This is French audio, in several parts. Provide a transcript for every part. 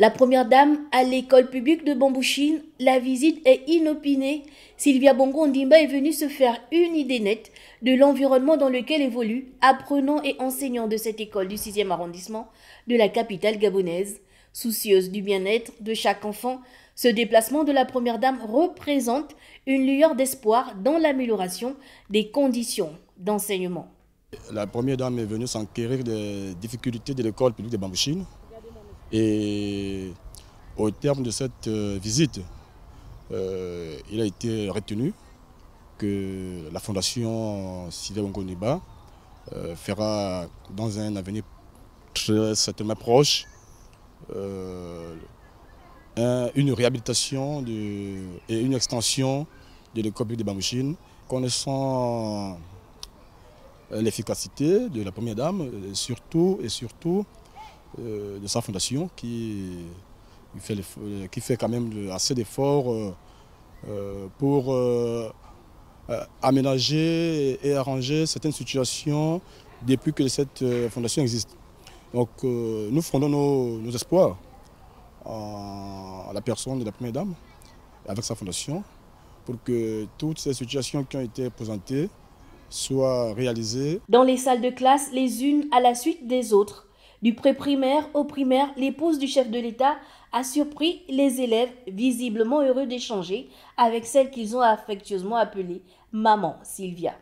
La première dame à l'école publique de Bambouchine, la visite est inopinée. Sylvia Bongo Ndimba est venue se faire une idée nette de l'environnement dans lequel évolue, apprenant et enseignant de cette école du 6e arrondissement de la capitale gabonaise. Soucieuse du bien-être de chaque enfant, ce déplacement de la première dame représente une lueur d'espoir dans l'amélioration des conditions d'enseignement. La première dame est venue s'enquérir des difficultés de l'école publique de Bambouchine et au terme de cette euh, visite, euh, il a été retenu que la fondation Sylvain ongoniba euh, fera dans un avenir très certainement proche une réhabilitation et une extension de l'école de Bamouchine, connaissant l'efficacité de la première dame, surtout et surtout euh, de sa fondation qui, fait, euh, qui fait quand même assez d'efforts euh, pour aménager et arranger certaines situations depuis que cette fondation existe. Donc nous fondons nos, nos espoirs à la personne de la Première Dame, avec sa fondation, pour que toutes ces situations qui ont été présentées soient réalisées. Dans les salles de classe, les unes à la suite des autres, du pré-primaire au primaire, l'épouse du chef de l'État a surpris les élèves visiblement heureux d'échanger avec celle qu'ils ont affectueusement appelée maman Sylvia.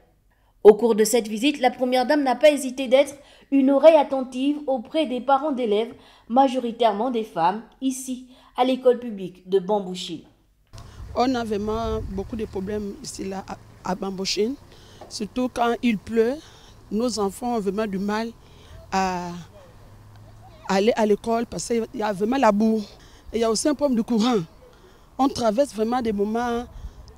Au cours de cette visite, la première dame n'a pas hésité d'être une oreille attentive auprès des parents d'élèves, majoritairement des femmes, ici, à l'école publique de Bambouchine. On a vraiment beaucoup de problèmes ici à Bambouchine, surtout quand il pleut. Nos enfants ont vraiment du mal à aller à l'école parce qu'il y a vraiment la boue, Et il y a aussi un problème de courant. On traverse vraiment des moments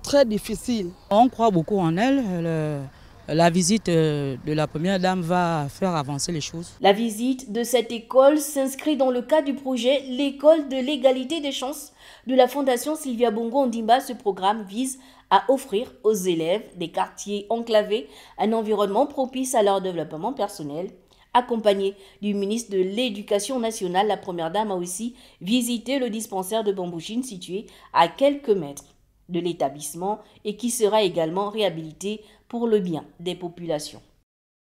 très difficiles. On croit beaucoup en elle. Euh, la visite euh, de la Première Dame va faire avancer les choses. La visite de cette école s'inscrit dans le cadre du projet L'école de l'égalité des chances de la Fondation Sylvia Bongo Ondimba. Ce programme vise à offrir aux élèves des quartiers enclavés un environnement propice à leur développement personnel accompagnée du ministre de l'Éducation nationale. La première dame a aussi visité le dispensaire de Bambouchine situé à quelques mètres de l'établissement et qui sera également réhabilité pour le bien des populations.